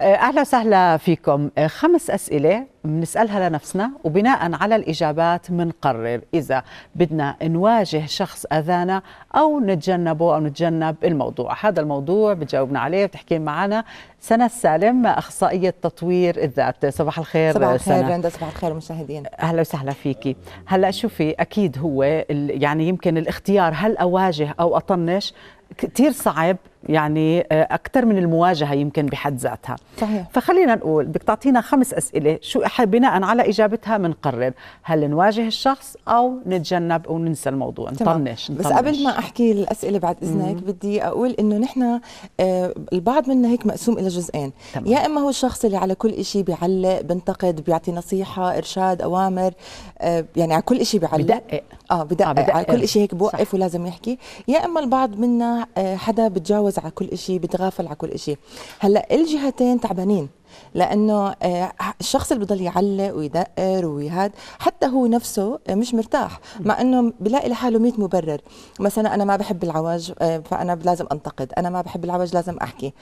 آه، اهلا وسهلا فيكم آه، خمس اسئله بنسالها لنفسنا وبناء على الاجابات بنقرر اذا بدنا نواجه شخص اذانا او نتجنبه او نتجنب الموضوع هذا الموضوع بتجاوبنا عليه بتحكي معنا سنة السالم أخصائية تطوير الذات صباح الخير صباح الخير رندا صباح الخير مشاهدين أهلا وسهلا فيكي هلا شوفي أكيد هو يعني يمكن الاختيار هل أواجه أو أطنش كثير صعب يعني آه، اكثر من المواجهه يمكن بحد ذاتها صحيح. فخلينا نقول بدك تعطينا خمس اسئله شو بناء على اجابتها بنقرر هل نواجه الشخص او نتجنب وننسى الموضوع نطنش, نطنش. بس قبل ما احكي الاسئله بعد اذنك مم. بدي اقول انه نحن آه، البعض منا هيك مقسوم الى جزئين تمام. يا اما هو الشخص اللي على كل شيء بيعلق بنتقد بيعطي نصيحه ارشاد اوامر آه، يعني على كل شيء بيعلق بدقق اه بدقق, آه بدقق. على كل شيء هيك بوقف صح. ولازم يحكي يا اما البعض منا حدا بتجاوز بتجاوز على كل شيء بتغافل على كل شيء هلا الجهتين تعبانين لانه آه، الشخص اللي بضل يعلق ويدقر ويهاد حتى هو نفسه آه، مش مرتاح مع انه بلاقي لحاله 100 مبرر مثلا انا ما بحب العوج آه، فانا لازم انتقد انا ما بحب العوج لازم احكي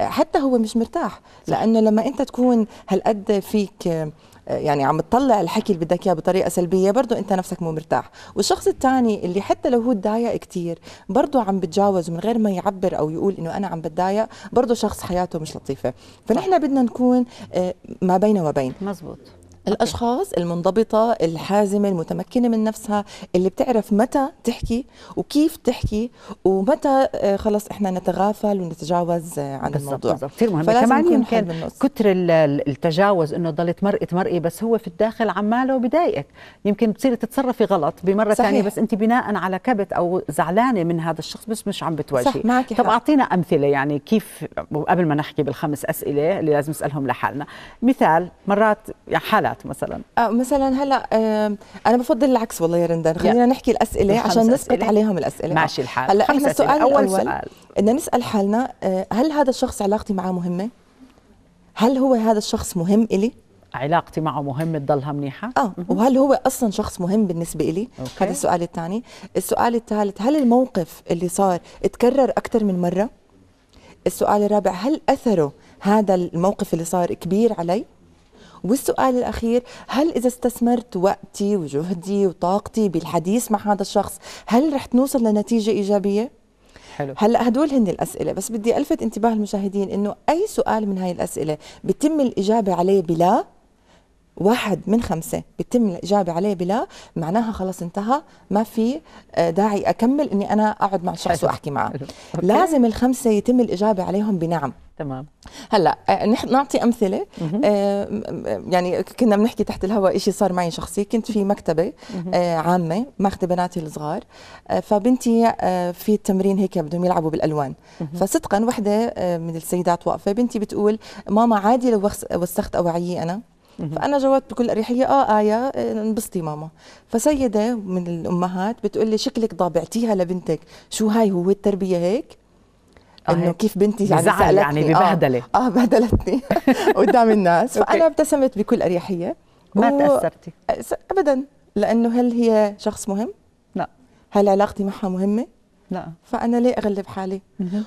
حتى هو مش مرتاح لانه لما انت تكون هالقد فيك يعني عم تطلع الحكي اللي بدك اياه بطريقه سلبيه برضه انت نفسك مو مرتاح والشخص الثاني اللي حتى لو هو تضايق كثير برضه عم بتجاوز من غير ما يعبر او يقول انه انا عم بتضايق برضه شخص حياته مش لطيفه فنحن بدنا نكون آه، ما بين وبين مزبوط الاشخاص المنضبطه الحازمه المتمكنه من نفسها اللي بتعرف متى تحكي وكيف تحكي ومتى آه، خلص احنا نتغافل ونتجاوز آه، عن بالزبط الموضوع بالزبط. كثير مهم كمان يمكن كتر التجاوز انه ضلت مرقت مرقي بس هو في الداخل عماله بضايقك يمكن بتصيري تتصرفي غلط بمره ثانيه بس انت بناء على كبت او زعلانه من هذا الشخص بس مش عم بتواجهي طب حق. اعطينا امثله يعني كيف قبل ما نحكي بالخمس اسئله اللي لازم نسالهم لحالنا مثال مرات يعني حالات التوقعات مثلا آه مثلا هلا آه انا بفضل العكس والله يا رندان خلينا نحكي الاسئله عشان نسقط عليهم الاسئله ماشي الحال هلا احنا السؤال الاول سؤال. بدنا نسال حالنا آه هل هذا الشخص علاقتي معه مهمه هل هو هذا الشخص مهم إلي؟ علاقتي معه مهمة تضلها منيحة؟ اه وهل هو أصلا شخص مهم بالنسبة إلي؟ أوكي. هذا السؤال الثاني، السؤال الثالث هل الموقف اللي صار تكرر أكثر من مرة؟ السؤال الرابع هل أثره هذا الموقف اللي صار كبير علي؟ والسؤال الأخير هل إذا استثمرت وقتي وجهدي وطاقتي بالحديث مع هذا الشخص هل رح نوصل لنتيجة إيجابية؟ حلو هلا هدول هن الاسئله بس بدي الفت انتباه المشاهدين انه اي سؤال من هاي الاسئله بتم الاجابه عليه بلا واحد من خمسة بتم الإجابة عليه بلا معناها خلص انتهى ما في آه، داعي أكمل أني أنا أقعد مع شخص وأحكي معه لازم الخمسة يتم الإجابة عليهم بنعم تمام هلا آه، نعطي امثله آه، يعني كنا بنحكي تحت الهواء شيء صار معي شخصي كنت في مكتبه آه، عامه ماخذه بناتي الصغار فبنتي في تمرين هيك بدهم يلعبوا بالالوان فصدقا وحده من السيدات واقفه بنتي بتقول ماما عادي لو وسخت اوعيي انا فانا جاوبت بكل اريحيه اه ايه انبسطي ماما فسيده من الامهات بتقول لي شكلك ضابعتيها لبنتك شو هاي هو التربيه هيك انه كيف بنتي يعني, يعني سالتني يعني ببهدله اه, آه بهدلتني قدام الناس فانا ابتسمت بكل اريحيه ما و... تاثرتي ابدا لانه هل هي شخص مهم لا هل علاقتي معها مهمه لا فانا ليه اغلب حالي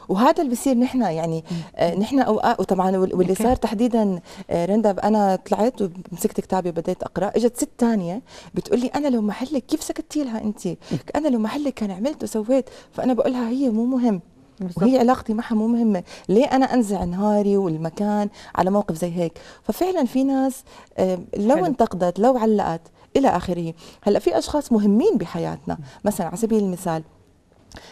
وهذا اللي بصير نحن يعني آه، نحن اوقات وطبعا واللي صار تحديدا آه، رندا انا طلعت ومسكت كتابي وبديت اقرا اجت ست ثانيه بتقول لي انا لو محلك كيف سكتتي لها انت انا لو محلك كان عملت وسويت فانا بقول لها هي مو مهم بالزبط. وهي علاقتي معها مو مهمه ليه انا انزع نهاري والمكان على موقف زي هيك ففعلا في ناس لو حلو. انتقدت لو علقت الى اخره هلا في اشخاص مهمين بحياتنا مثلا على سبيل المثال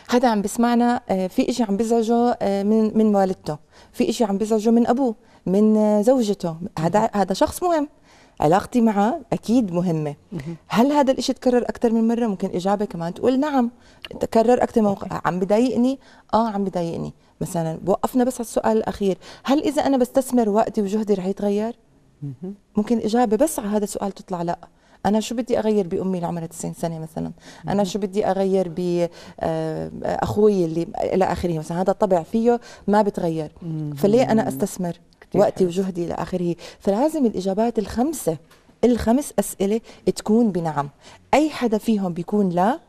حدا عم بيسمعنا آه، في إشي عم بيزعجه آه، من من والدته في إشي عم بيزعجه من ابوه من آه، زوجته هذا هذا شخص مهم علاقتي معه أكيد مهمة هل هذا الشيء تكرر أكثر من مرة ممكن إجابة كمان تقول نعم تكرر أكثر من مرة عم بضايقني آه عم بضايقني مثلا وقفنا بس على السؤال الأخير هل إذا أنا بستثمر وقتي وجهدي رح يتغير ممكن إجابة بس على هذا السؤال تطلع لأ انا شو بدي اغير بامي اللي عمرها 90 سنه مثلا انا شو بدي اغير ب آه، اخوي اللي الى اخره مثلا هذا الطبع فيه ما بتغير فليه انا استثمر وقتي وجهدي إلى آخره فلازم الإجابات الخمسة الخمس أسئلة تكون بنعم أي حدا فيهم بيكون لا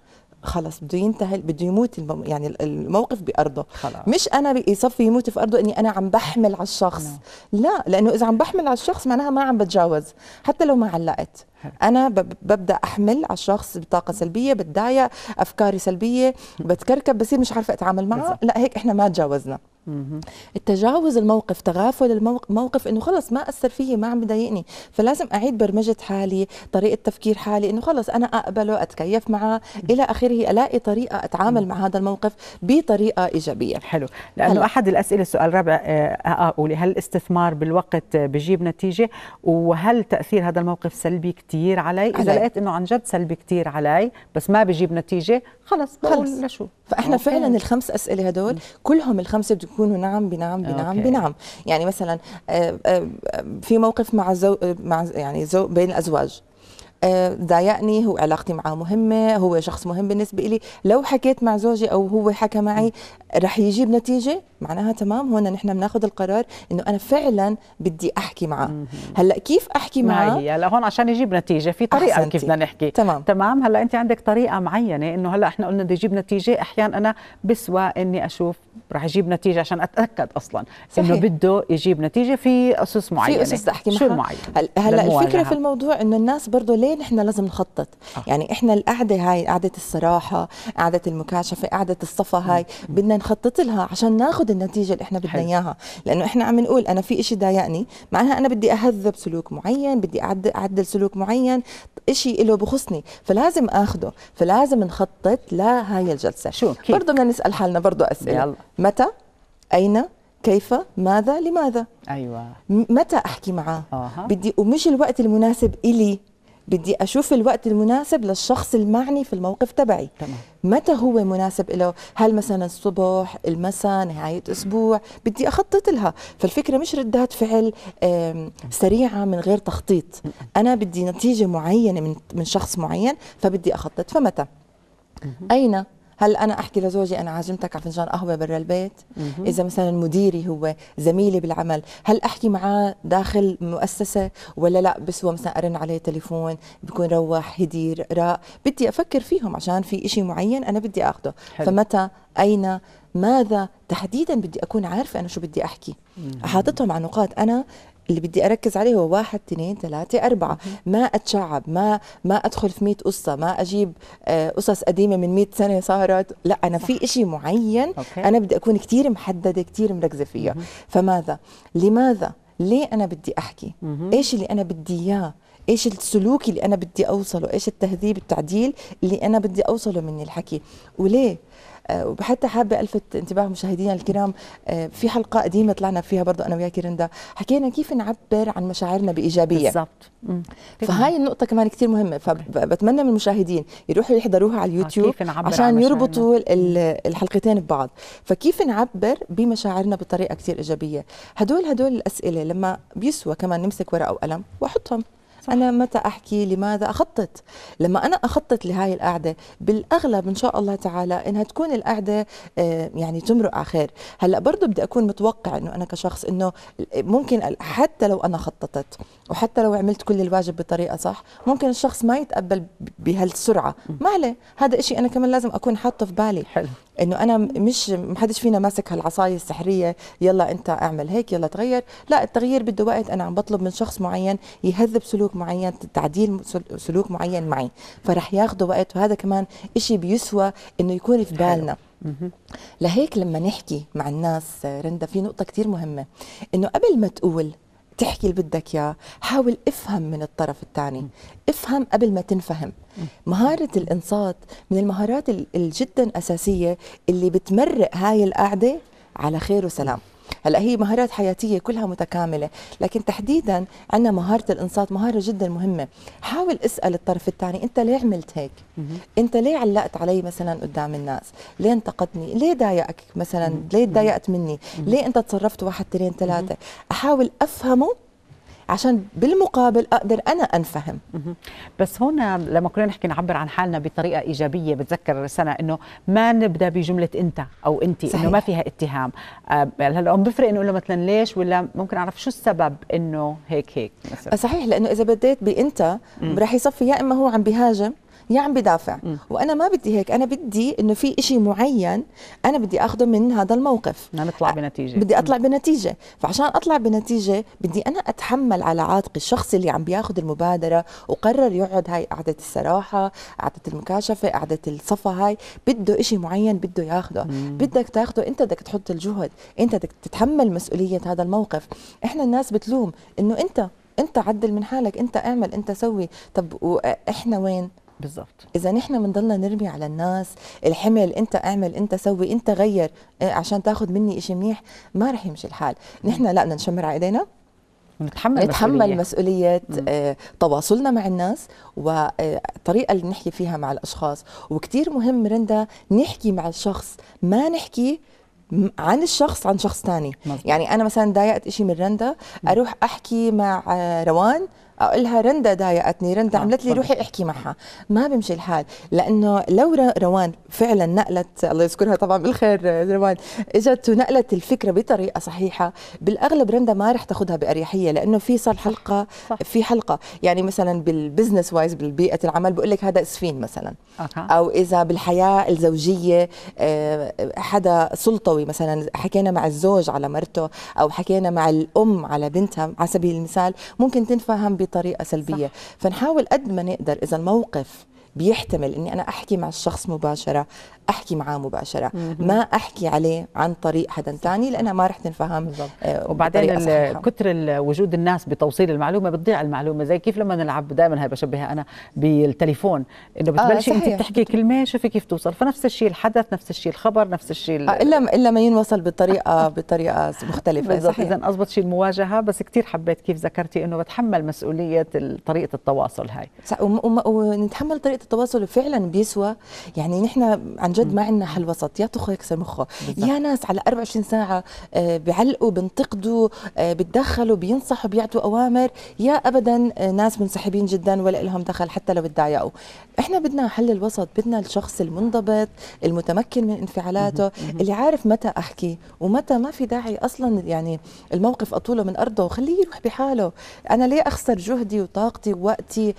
خلص بده ينتهي بده يموت المو... يعني الموقف بارضه خلاص. مش انا بيصفي يموت في ارضه اني انا عم بحمل على الشخص لا, نعم. لا لانه اذا عم بحمل على الشخص معناها ما عم بتجاوز حتى لو ما علقت انا ببدا احمل على الشخص بطاقه سلبيه بتضايق افكاري سلبيه بتكركب بصير مش عارفه اتعامل معه لا هيك احنا ما تجاوزنا التجاوز الموقف تغافل الموقف انه خلص ما اثر فيي ما عم بضايقني فلازم اعيد برمجه حالي طريقه تفكير حالي انه خلص انا اقبله اتكيف معه الى اخره الاقي طريقه اتعامل مع هذا الموقف بطريقه ايجابيه حلو لانه هل... احد الاسئله السؤال الرابع اقولي آه، آه، آه، هل الاستثمار بالوقت بجيب نتيجه وهل تاثير هذا الموقف سلبي كثير علي اذا علي. لقيت انه عن جد سلبي كثير علي بس ما بجيب نتيجه خلص بقول خلص لشو فاحنا أوكي. فعلا الخمس اسئله هدول كلهم الخمسه يكونوا نعم بنعم بنعم أوكي. بنعم يعني مثلا آه، آه، في موقف مع زو مع يعني زو بين الازواج ضايقني هو علاقتي معه مهمه هو شخص مهم بالنسبه لي لو حكيت مع زوجي او هو حكى معي رح يجيب نتيجه معناها تمام هون نحن بناخذ القرار انه انا فعلا بدي احكي معه هلا كيف احكي معه معي هلا هون عشان يجيب نتيجه في طريقه أحسنتي. كيف بدنا نحكي تمام تمام هلا انت عندك طريقه معينه انه هلا احنا قلنا بده يجيب نتيجه احيانا انا بسوى اني اشوف رح يجيب نتيجه عشان اتاكد اصلا صحيح. انه بده يجيب نتيجه في اسس معينه في اسس احكي معها شو معين هلا الفكره في الموضوع انه الناس برضه ليه ليه نحن لازم نخطط آه. يعني احنا القعده هاي قعده الصراحه قعده المكاشفه قعده الصفا هاي بدنا نخطط لها عشان ناخذ النتيجه اللي احنا بدنا اياها لانه احنا عم نقول انا في شيء ضايقني معناها انا بدي اهذب سلوك معين بدي اعدل, أعدل سلوك معين شيء له بخصني فلازم اخذه فلازم نخطط لهاي الجلسه شو برضه بدنا نسال حالنا برضه اسئله يلا. متى اين كيف ماذا لماذا ايوه متى احكي معاه بدي ومش الوقت المناسب الي بدي اشوف الوقت المناسب للشخص المعني في الموقف تبعي تمام. متى هو مناسب له هل مثلا الصبح المساء نهايه اسبوع بدي اخطط لها فالفكره مش ردات فعل سريعه من غير تخطيط انا بدي نتيجه معينه من من شخص معين فبدي اخطط فمتى اين هل انا احكي لزوجي انا عازمتك على فنجان قهوه برا البيت اذا مثلا مديري هو زميلي بالعمل هل احكي معاه داخل مؤسسه ولا لا بسوى مثلا ارن عليه تليفون بكون روح يدير راق بدي افكر فيهم عشان في إشي معين انا بدي اخذه حلو. فمتى اين ماذا تحديدا بدي اكون عارفه انا شو بدي احكي حاطتهم على نقاط انا اللي بدي اركز عليه هو واحد اثنين ثلاثة أربعة ما اتشعب ما ما ادخل في 100 قصة ما اجيب آه، قصص قديمة من 100 سنة صارت لا انا في شيء معين انا بدي اكون كثير محددة كثير مركزة فيه فماذا لماذا ليه انا بدي احكي ايش اللي انا بدي اياه ايش السلوك اللي انا بدي اوصله ايش التهذيب التعديل اللي انا بدي اوصله من الحكي وليه آه، وحتى حابه الفت انتباه مشاهدينا الكرام آه، في حلقه قديمه طلعنا فيها برضه انا وياك رندا حكينا كيف نعبر عن مشاعرنا بايجابيه بالضبط فهاي النقطه كمان كثير مهمه فبتمنى من المشاهدين يروحوا يحضروها على اليوتيوب عشان يربطوا الحلقتين ببعض فكيف نعبر بمشاعرنا بطريقه كثير ايجابيه هدول هدول الاسئله لما بيسوى كمان نمسك ورقه وقلم واحطهم انا متى احكي لماذا اخطط لما انا اخطط لهاي القعده بالاغلب ان شاء الله تعالى انها تكون القعده آه، يعني تمرق على خير هلا برضه بدي اكون متوقع انه انا كشخص انه ممكن حتى لو انا خططت وحتى لو عملت كل الواجب بطريقه صح ممكن الشخص ما يتقبل بهالسرعه ما عليه هذا إشي انا كمان لازم اكون حاطه في بالي حلو. انه انا مش ما حدش فينا ماسك هالعصايه السحريه يلا انت اعمل هيك يلا تغير لا التغيير بده وقت انا عم بطلب من شخص معين يهذب سلوك معين تعديل سلوك معين معي فرح ياخذوا وقت وهذا كمان إشي بيسوى انه يكون في بالنا لهيك لما نحكي مع الناس رندا في نقطه كثير مهمه انه قبل ما تقول تحكي اللي بدك اياه حاول افهم من الطرف الثاني افهم قبل ما تنفهم مهارة الإنصات من المهارات الجدا أساسية اللي بتمرق هاي القعدة على خير وسلام هلا هي مهارات حياتيه كلها متكامله لكن تحديدا عندنا مهاره الانصات مهاره جدا مهمه حاول اسال الطرف الثاني انت ليه عملت هيك انت ليه علقت علي مثلا قدام الناس ليه انتقدني ليه ضايقك مثلا ليه تضايقت مني ليه انت تصرفت واحد اثنين ثلاثه احاول افهمه عشان بالمقابل اقدر انا انفهم بس هون لما كنا نحكي نعبر عن حالنا بطريقه ايجابيه بتذكر سنه انه ما نبدا بجمله انت او انت انه ما فيها اتهام آه، هلا بفرق انه مثلا ليش ولا ممكن اعرف شو السبب انه هيك هيك مثلا صحيح لانه اذا بديت بانت راح يصفي يا اما هو عم بيهاجم يا عم بدافع م. وانا ما بدي هيك انا بدي انه في إشي معين انا بدي اخذه من هذا الموقف بدنا نطلع بنتيجه بدي اطلع م. بنتيجه فعشان اطلع بنتيجه بدي انا اتحمل على عاتقي الشخص اللي عم بياخذ المبادره وقرر يقعد هاي قعده الصراحه قعده المكاشفه قعده الصفا هاي بده إشي معين بده ياخذه بدك تاخذه انت بدك تحط الجهد انت بدك تتحمل مسؤوليه هذا الموقف احنا الناس بتلوم انه انت انت عدل من حالك انت اعمل انت سوي طب واحنا وين بالضبط اذا نحن بنضلنا نرمي على الناس الحمل انت اعمل انت سوي انت غير إيه، عشان تاخذ مني شيء منيح ما رح يمشي الحال نحن لا بدنا نشمر على ايدينا ونتحمل نتحمل مسؤولية آه، إيه، تواصلنا مع الناس والطريقه إيه، اللي نحكي فيها مع الاشخاص وكثير مهم رندا نحكي مع الشخص ما نحكي عن الشخص عن شخص ثاني يعني انا مثلا ضايقت شيء من رندا اروح احكي مع روان اقول لها رندا ضايقتني رندا نعم، عملت لي روحي احكي نعم. معها ما بيمشي الحال لانه لو روان فعلا نقلت الله يذكرها طبعا بالخير روان اجت ونقلت الفكره بطريقه صحيحه بالاغلب رندا ما رح تاخذها باريحيه لانه في صار حلقه صح. في حلقه يعني مثلا بالبزنس وايز بالبيئه العمل بقول لك هذا اسفين مثلا أه. او اذا بالحياه الزوجيه آه، حدا سلطوي مثلا حكينا مع الزوج على مرته او حكينا مع الام على بنتها على سبيل المثال ممكن تنفهم بطريقه سلبيه صح. فنحاول قد ما نقدر اذا الموقف بيحتمل اني انا احكي مع الشخص مباشره احكي معاه مباشره ما احكي عليه عن طريق حدا ثاني لانها ما رح تنفهم بالضبط آه، وبعدين كثر وجود الناس بتوصيل المعلومه بتضيع المعلومه زي كيف لما نلعب دائما هاي بشبهها انا بالتليفون انه بتبلشي آه انت بتحكي كلمه شوفي كيف توصل فنفس الشيء الحدث نفس الشيء الخبر نفس الشيء آه الا الا ما ينوصل بطريقه بطريقه مختلفه صحيح اذا اضبط شيء المواجهه بس كثير حبيت كيف ذكرتي انه بتحمل مسؤوليه طريقه التواصل هاي ونتحمل طريقه التواصل فعلا بيسوى يعني نحن عن جد ما عندنا حل وسط يا تخو يكسر مخه يا ناس على 24 ساعه آه، بيعلقوا بينتقدوا آه، بتدخلوا بينصحوا بيعطوا اوامر يا ابدا آه، ناس منسحبين جدا ولا لهم دخل حتى لو بتضايقوا احنا بدنا حل الوسط بدنا الشخص المنضبط المتمكن من انفعالاته اللي عارف متى احكي ومتى ما في داعي اصلا يعني الموقف اطوله من ارضه وخليه يروح بحاله انا ليه اخسر جهدي وطاقتي ووقتي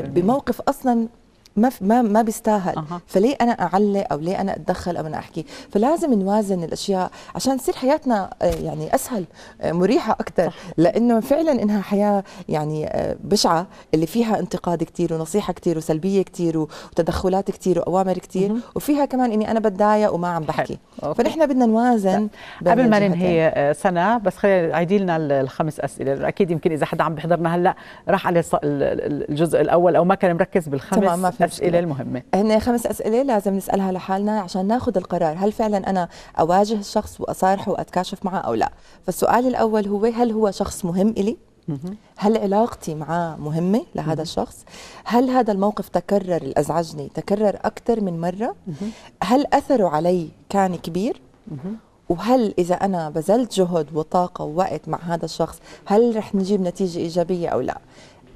بموقف اصلا ما ما ما بيستاهل أه. فليه انا اعلق او ليه انا اتدخل او انا احكي فلازم نوازن الاشياء عشان تصير حياتنا آه، يعني اسهل آه، مريحه اكثر لانه فعلا انها حياه يعني آه، بشعه اللي فيها انتقاد كثير ونصيحه كثير وسلبيه كثير وتدخلات كثير واوامر كثير وفيها كمان اني انا بتضايق وما عم بحكي فنحن بدنا نوازن قبل ما ننهي سنه بس خلينا عيدي لنا الخمس اسئله اكيد يمكن اذا حدا عم بيحضرنا هلا راح على الجزء الاول او ما كان مركز بالخمس تمام ما في الاسئله المهمه هن خمس اسئله لازم نسالها لحالنا عشان ناخذ القرار هل فعلا انا اواجه الشخص واصارحه واتكاشف معه او لا فالسؤال الاول هو هل هو شخص مهم الي هل علاقتي معاه مهمة لهذا الشخص؟ هل هذا الموقف تكرر أزعجني تكرر أكثر من مرة؟ هل أثره علي كان كبير؟ وهل إذا أنا بذلت جهد وطاقة ووقت مع هذا الشخص هل رح نجيب نتيجة إيجابية أو لا؟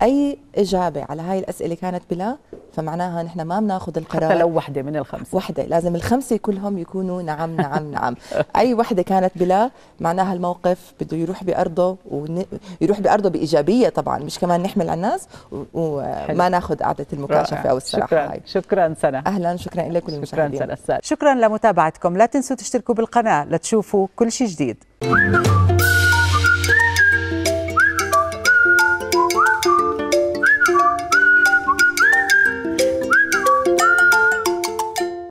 اي اجابه على هاي الاسئله كانت بلا فمعناها نحن ما بناخذ القرار حتى لو وحده من الخمسه وحده لازم الخمسه كلهم يكونوا نعم نعم نعم اي وحده كانت بلا معناها الموقف بده يروح بارضه ويروح بارضه بايجابيه طبعا مش كمان نحمل على الناس وما ناخذ قعده المكاشفه او الصراحه شكرا هاي. شكرا سنه اهلا شكرا لك شكرا سنه شكرا لمتابعتكم لا تنسوا تشتركوا بالقناه لتشوفوا كل شيء جديد